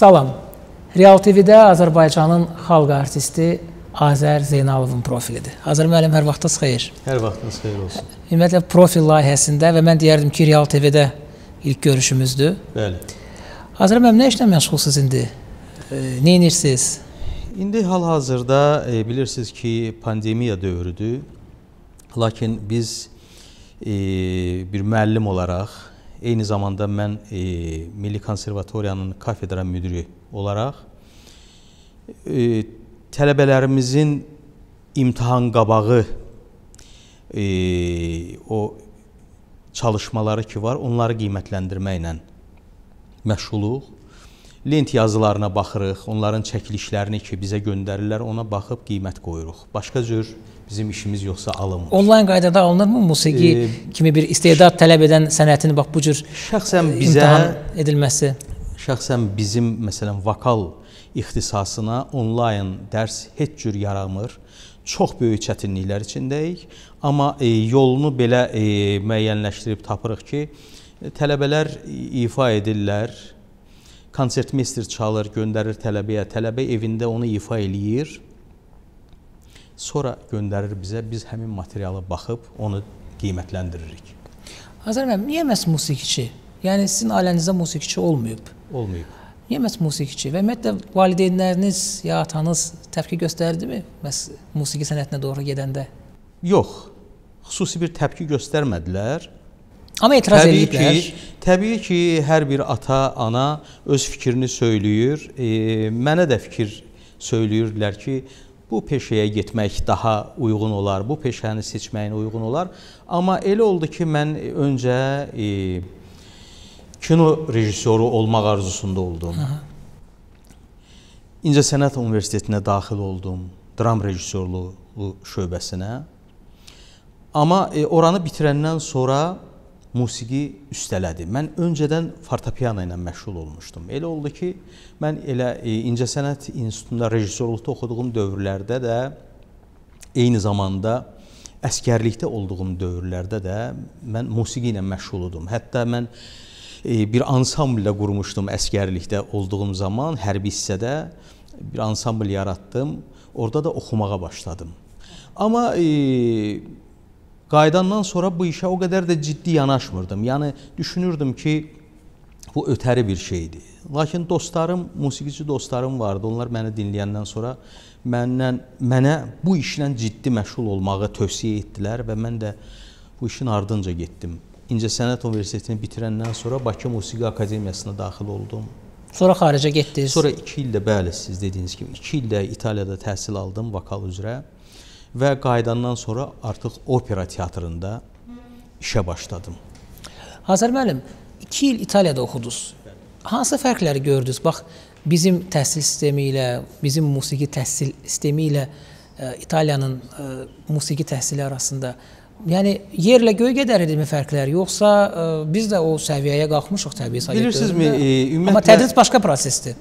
Salam. Real TV-də Azərbaycanın xalq artisti Azər Zeynalovun profilidir. Azər müəllim, hər vaxtınız xeyir. Hər vaxtınız xeyir olsun. Ümumiyyətlə profil layihəsində və mən deyərdim ki, Real TV-də ilk görüşümüzdür. Bəli. Azər müəllim, nə işlə məşğulsunuz indi? E, nə edirsiniz? İndi hal-hazırda e, bilirsiniz ki, pandemiya dövrüdür. Lakin biz e, bir müəllim olaraq Eyni zamanda mən e, Milli Konservatoriyanın kafedra müdiri olaraq e, tələbələrimizin imtahan qabağı e, o çalışmaları ki var, onları qiymətləndirməklə məşğuluq. Lent yazılarına baxırıq, onların çəkilişlərini ki bizə göndərirlər, ona baxıb qiymət qoyuruq. Başqa cür bizim işimiz yoxsa alınmır. Onlayn qaydada alınırmı musiqi e, kimi bir istedad tələb edən sənətin bax bu cür şəxsən e, bizə edilməsi? Şəxsən bizim məsələn vokal ixtisasına onlayn dərs heç cür yaramır. Çox böyük çətinliklər içindəyik, amma e, yolunu belə e, müəyyənləşdirib tapırıq ki, e, tələbələr ifa edirlər, konsertmeister çalır, göndərir tələbəyə, tələbə evində onu ifa eləyir sonra göndərir bizə, biz həmin materialı baxıb onu qiymətləndiririk. Azər müəllim, niyə məhz musiqiçi? Yəni sizin ailənizdə musiqiçi olmayıb? Olmayıb. Niyə məhz musiqiçi? Və ümumiyyətlə valideynləriniz ya atanız təfki göstərdimi məhz musiqi sənətinə doğru gedəndə? Yox. Xüsusi bir təfki göstərmədilər. Amma etiraz təbii ediblər. Ki, təbii ki, hər bir ata, ana öz fikrini söyləyir. E, mənə də fikir söyləyirlər ki, bu peşəyə getmək daha uyğun olar, bu peşəni seçməyin uyğun olar. Amma elə oldu ki, mən öncə e, kino rejissoru olmaq arzusunda oldum. İncə Sənət Universitetinə daxil oldum, dram rejissorluğu şöbəsinə. Amma e, oranı bitirəndən sonra musiqi üstələdi. Mən öncədən fortepiano ilə məşğul olmuşdum. Elə oldu ki, mən elə e, İncəsənət İnstitutunda rejissorluqda oxuduğum dövrlərdə də eyni zamanda əskərlikdə olduğum dövrlərdə də mən musiqi ilə məşğul idim. Hətta mən e, bir ansambl qurmuşdum əskərlikdə olduğum zaman hərbi hissədə bir ansambl yaratdım. Orada da oxumağa başladım. Amma e, qayıdandan sonra bu işə o qədər də ciddi yanaşmırdım. Yəni düşünürdüm ki, bu ötəri bir şeydir. Lakin dostlarım, musiqici dostlarım vardı. Onlar məni dinləyəndən sonra məndən mənə bu işlə ciddi məşğul olmağı tövsiyə etdilər və mən də bu işin ardınca getdim. İncəsənət Universitetini bitirəndən sonra Bakı Musiqi Akademiyasına daxil oldum. Sonra xaricə getdiniz? Sonra 2 ildə, bəli, siz dediyiniz kimi 2 ildə İtaliyada təhsil aldım vokal üzrə. Və qayıdandan sonra artıq opera teatrında işə başladım. Hazır müəllim, 2 il İtaliyada oxudunuz. Hansı fərqləri gördünüz? Bax, bizim təhsil sistemi ilə, bizim musiqi təhsil sistemi ilə ə, e, İtaliyanın ə, e, musiqi təhsili arasında Yəni yerlə göy qədərdimi fərqlər, yoxsa ə, e, biz də o səviyyəyə qalxmışıq təbii sayədə. Bilirsinizmi, e, ümumiyyətlə Amma tədris başqa prosesdir.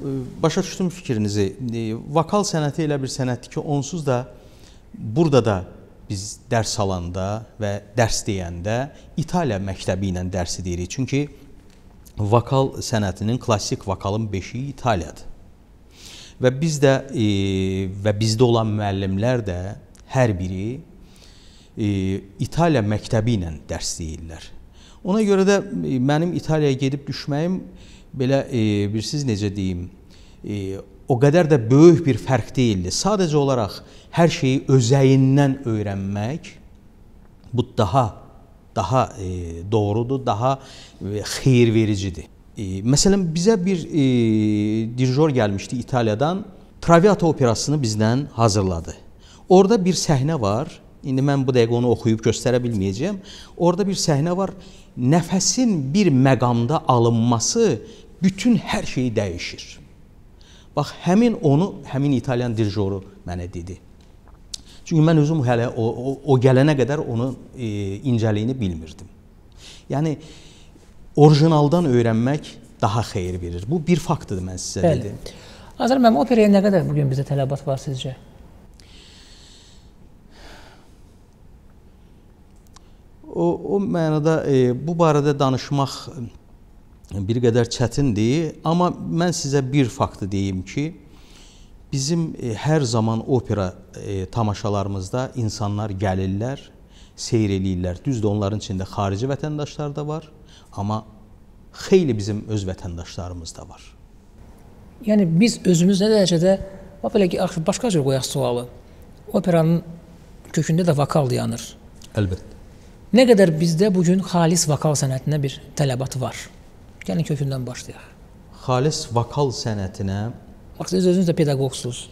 Başa düşdüm fikrinizi. E, vokal sənəti elə bir sənətdir ki, onsuz da burada da biz dərs alanda və dərs deyəndə İtaliya məktəbi ilə dərsi deyirik. Çünki vokal sənətinin, klassik vokalın beşi İtaliyadır. Və biz də e, və bizdə olan müəllimlər də hər biri e, İtaliya məktəbi ilə dərs deyirlər. Ona görə də e, mənim İtaliyaya gedib düşməyim belə e, birsiz necə deyim, e, o qədər də böyük bir fərq deyildi. Sadəcə olaraq hər şeyi özəyindən öyrənmək bu daha daha e, doğrudur, daha e, xeyirvericidir. E, məsələn bizə bir e, dirijor gəlmişdi İtaliyadan. Traviata operasını bizdən hazırladı. Orda bir səhnə var. İndi mən bu dəqiqə onu oxuyub göstərə bilməyəcəyəm. Orda bir səhnə var. Nəfəsin bir məqamda alınması bütün hər şeyi dəyişir. Bax, həmin onu, həmin İtalyan dirjoru mənə dedi. Çünki mən özüm hələ o, o, o gələnə qədər onun e, incəliyini bilmirdim. Yəni orijinaldan öyrənmək daha xeyir verir. Bu bir faktdır mən sizə Bəli. dedim. Azər müəllim, operaya nə qədər bu gün bizdə tələbat var sizcə? O, o mənada e, bu barədə danışmaq bir qədər çətindir, amma mən sizə bir faktı deyim ki, bizim e, hər zaman opera e, tamaşalarımızda insanlar gəlirlər, seyr eləyirlər. Düzdür, onların içində xarici vətəndaşlar da var, amma xeyli bizim öz vətəndaşlarımız da var. Yəni biz özümüz nə dərəcədə bax belə ki, axı başqa cür qoyaq sualı. Operanın kökündə də vokal dayanır. Əlbəttə. Nə qədər bizdə bu gün xalis vokal sənətinə bir tələbat var? Gəlin kökündən başlayaq. Xalis vokal sənətinə Bax siz özünüz də pedaqoqsuz.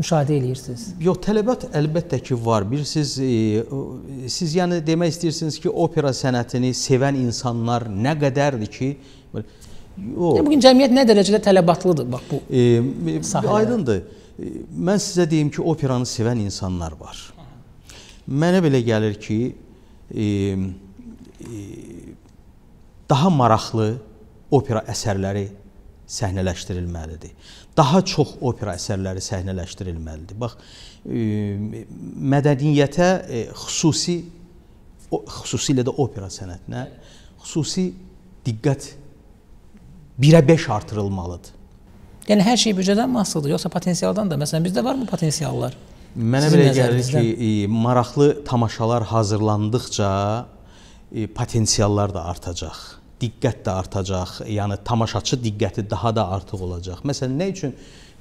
Müşahidə eləyirsiniz. Yox, tələbat əlbəttə ki var. Bir siz e, e siz yəni demək istəyirsiniz ki, opera sənətini sevən insanlar nə qədərdir ki, o yəni, e, Bu gün cəmiyyət nə dərəcədə tələbatlıdır bax bu. E, e sahələ. aydındır. Mən sizə deyim ki, operanı sevən insanlar var. Mənə belə gəlir ki, e, e, daha maraqlı opera əsərləri səhnələşdirilməlidir. Daha çox opera əsərləri səhnələşdirilməlidir. Bax, e, mədəniyyətə e, xüsusi xüsusilə də opera sənətinə xüsusi diqqət 1-ə 5 artırılmalıdır. Yəni hər şey büdcədən mi asılıdır, yoxsa potensialdan da? Məsələn, bizdə varmı potensiallar? Mənə belə gəlir ki, e, maraqlı tamaşalar hazırlandıkca potensiallar da artacaq diqqət də artacaq. Yəni tamaşaçı diqqəti daha da artıq olacaq. Məsələn, nə üçün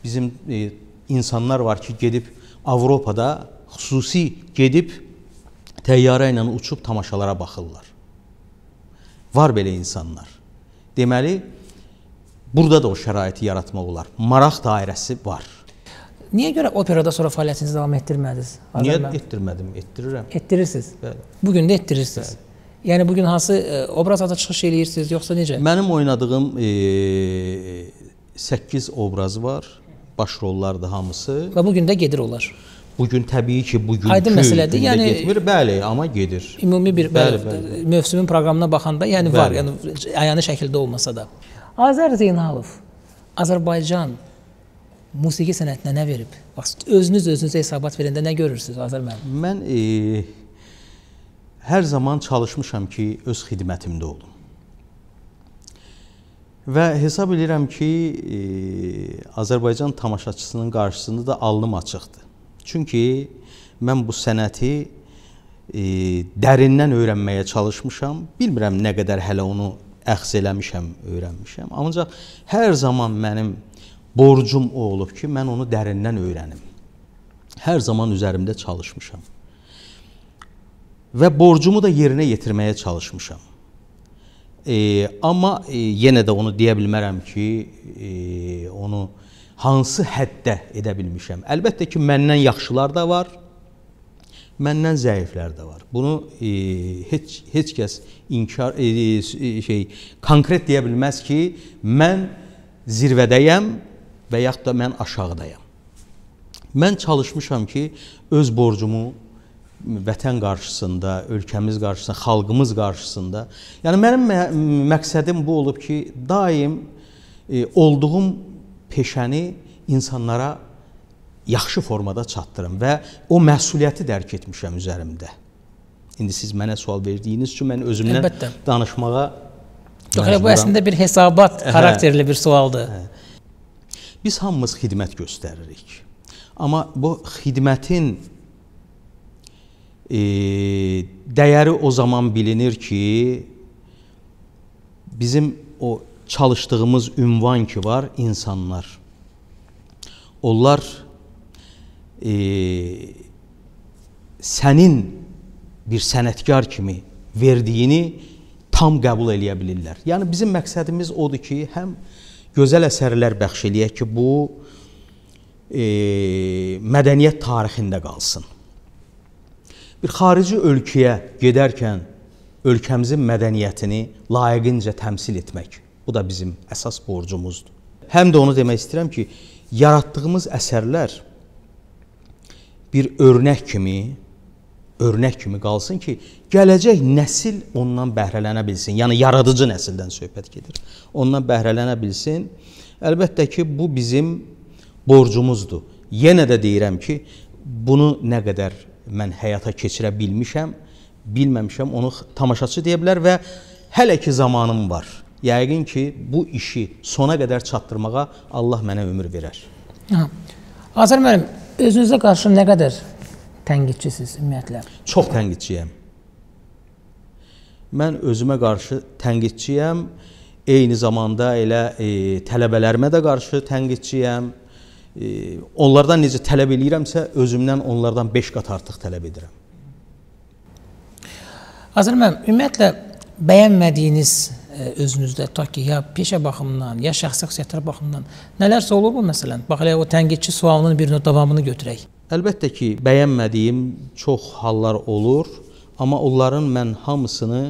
bizim e, insanlar var ki, gedib Avropada xüsusi gedib təyyarə ilə uçub tamaşalara baxırlar. Var belə insanlar. Deməli, burada da o şəraiti yaratmaq olar. Maraq dairəsi var. Niyə görə operada sonra fəaliyyətinizi davam etdirmədiniz? Niyə etdirmədim? Etdirirəm. Ettirirsiniz. Bəli. Bu gün də ettirirsiniz. Bəli. Yəni bu gün hansı e, obrazda çıxış eləyirsiniz, yoxsa necə? Mənim oynadığım e, 8 obraz var. Baş rollardır hamısı. Və bu gün də gedir onlar. Bu gün təbii ki, bugünkü Aydın məsələdir. Yəni getmir, bəli, amma gedir. Ümumi bir bəli, bəli, bəli. mövsümün proqramına baxanda, yəni bəli. var, yəni ayanı şəkildə olmasa da. Azər Zeynalov Azərbaycan musiqi sənətinə nə verib? Bax, özünüz özünüzə hesabat verəndə nə görürsüz Azər müəllim? Mən e, hər zaman çalışmışam ki, öz xidmətimdə olum. Və hesab edirəm ki, e, Azərbaycan tamaşaçısının qarşısında da alnım açıqdır. Çünki mən bu sənəti e, dərindən öyrənməyə çalışmışam. Bilmirəm nə qədər hələ onu əxz eləmişəm, öyrənmişəm. Ancaq hər zaman mənim borcum o olub ki, mən onu dərindən öyrənim. Hər zaman üzərimdə çalışmışam və borcumu da yerinə yetirməyə çalışmışam. E, amma e, yenə də onu deyə bilmərəm ki, e, onu hansı həddə edə bilmişəm. Əlbəttə ki, məndən yaxşılar da var, məndən zəiflər də var. Bunu e, heç heç kəs inkar e, e, e şey konkret deyə bilməz ki, mən zirvədəyəm və yaxud da mən aşağıdayam. Mən çalışmışam ki, öz borcumu vətən qarşısında, ölkəmiz qarşısında, xalqımız qarşısında. Yəni mənim mə məqsədim bu olub ki, daim e, olduğum peşəni insanlara yaxşı formada çatdırım və o məsuliyyəti dərk etmişəm üzərimdə. İndi siz mənə sual verdiyiniz üçün mən özümdən Əlbəttə. danışmağa Yox, bu əslində bir hesabat hə, xarakterli bir sualdır. Hə. Biz hamımız xidmət göstəririk. Amma bu xidmətin e, dəyəri o zaman bilinir ki, bizim o çalışdığımız ünvan ki var, insanlar. Onlar e, sənin bir sənətkar kimi verdiyini tam qəbul eləyə bilirlər. Yəni bizim məqsədimiz odur ki, həm gözəl əsərlər bəxş eləyək ki, bu e, mədəniyyət tarixində qalsın bir xarici ölkəyə gedərkən ölkəmizin mədəniyyətini layiqincə təmsil etmək. Bu da bizim əsas borcumuzdur. Həm də onu demək istəyirəm ki, yaratdığımız əsərlər bir örnək kimi örnək kimi qalsın ki, gələcək nəsil ondan bəhrələnə bilsin. Yəni yaradıcı nəsildən söhbət gedir. Ondan bəhrələnə bilsin. Əlbəttə ki, bu bizim borcumuzdur. Yenə də deyirəm ki, bunu nə qədər mən həyata keçirə bilmişəm, bilməmişəm, onu tamaşaçı deyə bilər və hələ ki zamanım var. Yəqin ki, bu işi sona qədər çatdırmağa Allah mənə ömür verər. Ha. Azər müəllim, özünüzə qarşı nə qədər tənqidçisiniz ümumiyyətlə? Çox tənqidçiyəm. Mən özümə qarşı tənqidçiyəm. Eyni zamanda elə e, tələbələrimə də qarşı tənqidçiyəm onlardan necə tələb eləyirəmsə, özümdən onlardan 5 qat artıq tələb edirəm. Azər müəllim, ümumiyyətlə bəyənmədiyiniz e, özünüzdə tutaq ki, ya peşə baxımından, ya şəxsi xüsusiyyətlər baxımından nələrsə olubmu məsələn? Bax elə o tənqidçi sualının bir növ davamını götürək. Əlbəttə ki, bəyənmədiyim çox hallar olur, amma onların mən hamısını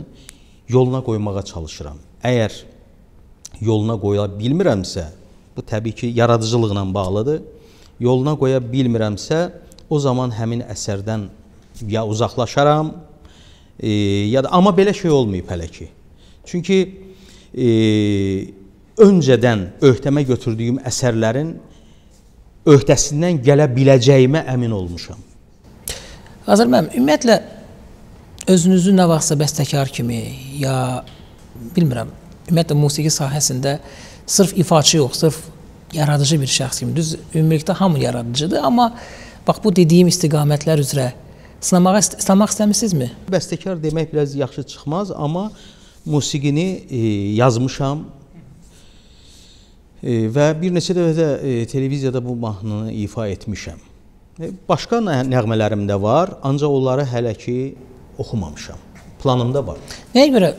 yoluna qoymağa çalışıram. Əgər yoluna qoya bilmirəmsə, Bu təbii ki, yaradıcılıqla bağlıdır. Yoluna qoya bilmirəmsə, o zaman həmin əsərdən ya uzaqlaşaram, e, ya da amma belə şey olmayıb hələ ki. Çünki e, öncədən öhdəmə götürdüyüm əsərlərin öhdəsindən gələ biləcəyimə əmin olmuşam. Azər müəllim, ümumiyyətlə özünüzü nə vaxtsa bəstəkar kimi ya bilmirəm, ümumiyyətlə musiqi sahəsində e, sırf ifaçı yox, sırf yaradıcı bir şəxs kimi. Düz ümumilikdə hamı yaradıcıdır, amma bax bu dediyim istiqamətlər üzrə sınamağa sınamaq istəmisinizmi? Bəstəkar demək biraz yaxşı çıxmaz, amma musiqini e, yazmışam. E, və bir neçə dəfə də e, televiziyada bu mahnını ifa etmişəm. E, başqa nəğmələrim də var, ancaq onları hələ ki oxumamışam. Planımda var. Nəyə görə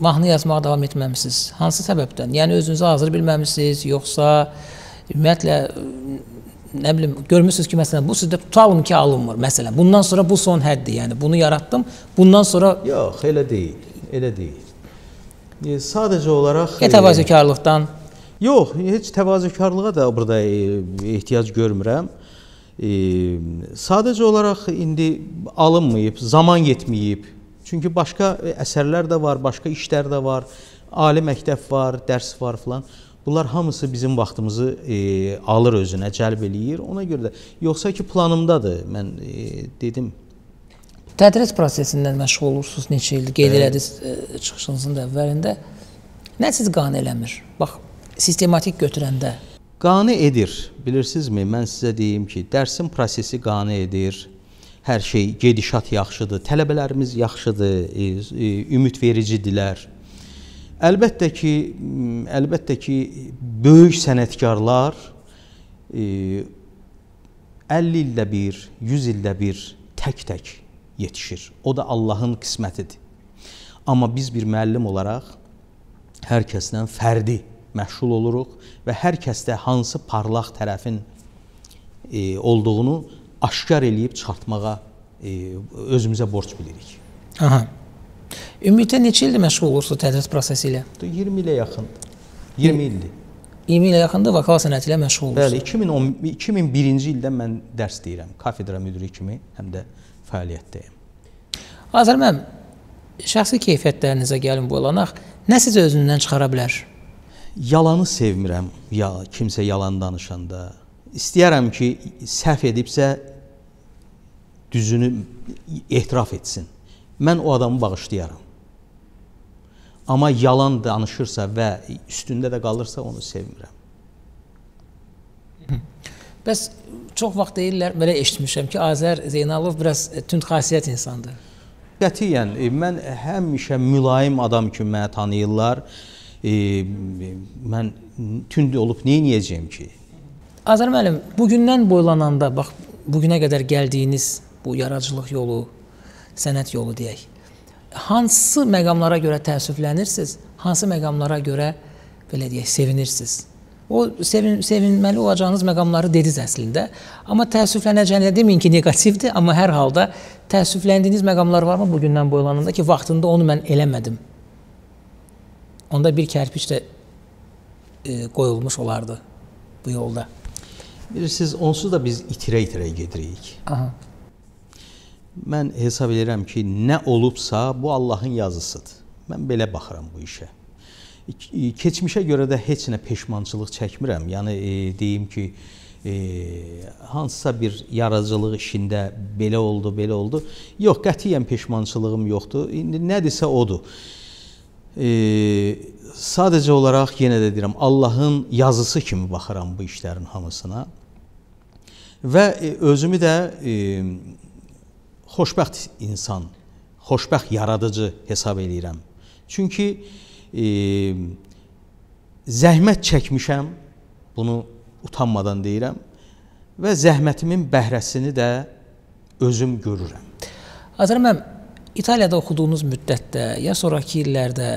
mahnı yazmağa davam etməmisiniz? Hansı səbəbdən? Yəni özünüzü hazır bilməmisiniz, yoxsa ümumiyyətlə nə bilim görmüsünüz ki, məsələn bu sizdə tutalım ki, alınmır. Məsələn, bundan sonra bu son həddir. Yəni bunu yaratdım. Bundan sonra Yox, elə deyil. Elə deyil. E, sadəcə olaraq e, təvazökarlıqdan Yox, heç təvazökarlığa da burada ehtiyac görmürəm. E, sadəcə olaraq indi alınmayıb, zaman yetməyib. Çünki başqa e, əsərlər də var, başqa işlər də var, ali məktəb var, dərs var filan. Bunlar hamısı bizim vaxtımızı e, alır özünə, cəlb eləyir. Ona görə də yoxsa ki planımdadır. Mən e, dedim Tədris prosesindən məşğul olursunuz neçə ildir? Qeyd elədiniz e, çıxışınızın da əvvəlində. Nə siz qan eləmir? Bax, sistematik götürəndə qane edir. Bilirsinizmi? Mən sizə deyim ki, dərsin prosesi qane edir hər şey gedişat yaxşıdır, tələbələrimiz yaxşıdır, e, e, ümidvericidirlər. Əlbəttə ki, əlbəttə ki, böyük sənətkarlar 50 e, ildə bir, 100 ildə bir tək-tək yetişir. O da Allahın qismətidir. Amma biz bir müəllim olaraq hər kəsdən fərdi məşğul oluruq və hər kəsdə hansı parlaq tərəfin olduğunu aşkar eləyib çıxartmağa e, özümüzə borc bilirik. Aha. Ümumiyyətlə neçə ildir məşğul olursunuz tədris prosesi ilə? 20 ilə yaxındır. 20 ildir. 20 ilə yaxındır vokal sənəti ilə məşğul olursunuz. Bəli, 2010 2001-ci ildən mən dərs deyirəm. Kafedra müdiri kimi həm də fəaliyyətdəyəm. Azər müəllim, şəxsi keyfiyyətlərinizə gəlin boylanaq. Nə sizə özündən çıxara bilər? Yalanı sevmirəm. Ya kimsə yalan danışanda, istəyərəm ki, səhv edibsə düzünü etiraf etsin. Mən o adamı bağışlayaram. Amma yalan danışırsa və üstündə də qalırsa onu sevmirəm. Bəs çox vaxt deyirlər, belə eşitmişəm ki, Azər Zeynalov biraz e, tünd xasiyyət insandır. Qətiyyən e, mən həmişə mülayim adam kimi məni tanıyırlar. E, mən tünd olub nə edəcəyim ki? Azər müəllim, bugündən boylananda bax bu günə qədər gəldiyiniz bu yaradıcılıq yolu, sənət yolu deyək. Hansı məqamlara görə təəssüflənirsiniz? Hansı məqamlara görə belə deyək, sevinirsiniz? O sevin sevinməli olacağınız məqamları dediniz əslində. Amma təəssüflənəcəyinə deməyin ki, neqativdir, amma hər halda təəssüfləndiyiniz məqamlar varmı bu gündən boylananda ki, vaxtında onu mən eləmədim. Onda bir kərpic də e, qoyulmuş olardı bu yolda. Bilirsiniz, onsuz da biz itirə-itirə gedirik. Aha. Mən hesab edirəm ki, nə olubsa bu Allahın yazısıdır. Mən belə baxıram bu işə. E, keçmişə görə də heç nə peşmançılıq çəkmirəm. Yəni e, deyim ki, e, hansısa bir yaradıcılıq işində belə oldu, belə oldu. Yox, qətiyyən peşmançılığım yoxdur. İndi nədirsə odur. E, sadəcə olaraq yenə də deyirəm, Allahın yazısı kimi baxıram bu işlərin hamısına. Və e, özümü də e, xoşbəxt insan, xoşbəxt yaradıcı hesab eləyirəm. Çünki e, zəhmət çəkmişəm, bunu utanmadan deyirəm və zəhmətimin bəhrəsini də özüm görürəm. Azər müəllim, İtaliyada oxuduğunuz müddətdə ya sonrakı illərdə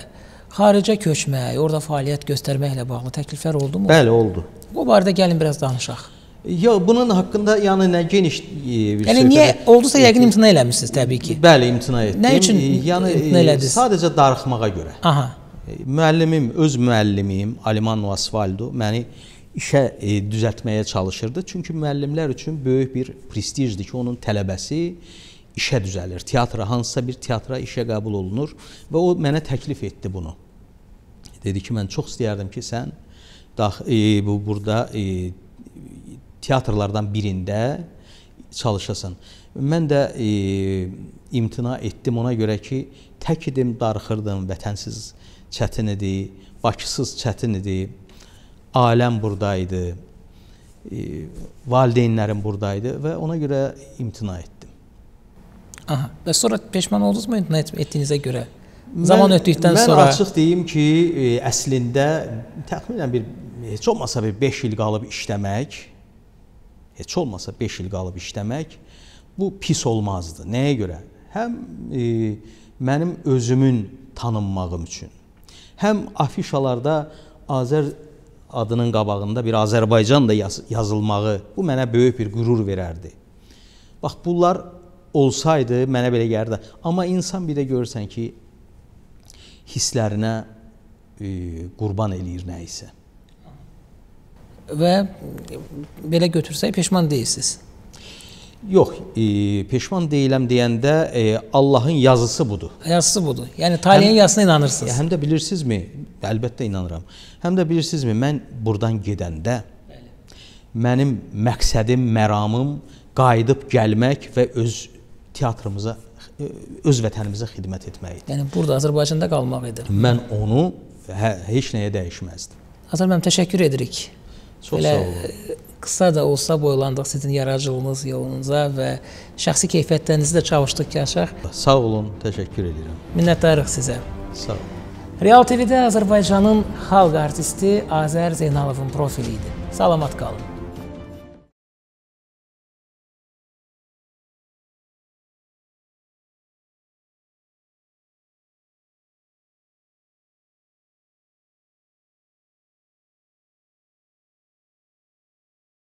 xaricə köçmək, orada fəaliyyət göstərməklə bağlı təkliflər oldumu? Bəli, oldu. Bu barədə gəlin biraz danışaq. Ya bunun haqqında yəni nə geniş e, bir Yəni niyə oldusa yəqin imtina eləmisiniz təbii ki. Bəli, imtina etdim. Nə üçün e, yəni imtina e, elədiniz? Sadəcə darıxmağa görə. Aha. E, müəllimim, öz müəllimim Aliman Vasvaldo məni işə e, düzəltməyə çalışırdı. Çünki müəllimlər üçün böyük bir prestijdir ki, onun tələbəsi işə düzəlir. Teatra hansısa bir teatra işə qəbul olunur və o mənə təklif etdi bunu. Dedi ki, mən çox istəyərdim ki, sən dax e, bu burada e, teatrlardan birində çalışasan. Mən də e, imtina etdim ona görə ki, tək idim, darıxırdım, vətənsiz çətin idi, Bakısız çətin idi. Aləm burdaydı. E, valideynlərim burdaydı və ona görə imtina etdim. Aha. Və sonra peşman oldunuz mu imtina etdiyinizə görə? Mən, Zaman ötdükdən mən sonra Mən açıq deyim ki, e, əslində təxminən bir heç olmasa bir 5 il qalıb işləmək heç olmasa 5 il qalıb işləmək bu pis olmazdı. Nəyə görə? Həm e, mənim özümün tanınmağım üçün, həm afişalarda Azər adının qabağında bir Azərbaycan da yaz yazılmağı bu mənə böyük bir qürur verərdi. Bax bunlar olsaydı mənə belə gəlirdi. Amma insan bir də görürsən ki, hisslərinə e, qurban eləyir nə isə və belə götürsək peşman deyilsiniz. Yox, e, peşman deyiləm deyəndə e, Allahın yazısı budur. Yazısı budur. Yəni taleyin yazısına inanırsınız. E, həm də bilirsinizmi? Əlbəttə inanıram. Həm də bilirsinizmi, mən burdan gedəndə Bəli. mənim məqsədim, məramım qayıdıb gəlmək və öz teatrımıza, e, öz vətənimizə xidmət etmək idi. Yəni burada Azərbaycanda qalmaq idi. Mən onu hə, heç nəyə dəyişməzdim. Azər müəllim təşəkkür edirik. Çox Elə, sağ olun. E, qısa da olsa boylandıq sizin yaradıcılığınız yolunuza və şəxsi keyfiyyətlərinizi də çalışdıqcaşaq. Sağ olun, təşəkkür edirəm. Minnətdarıq sizə. Sağ olun. Real TV-də Azərbaycanın xalq artisti Azər Zeynalovun profili idi. Salamat qalın.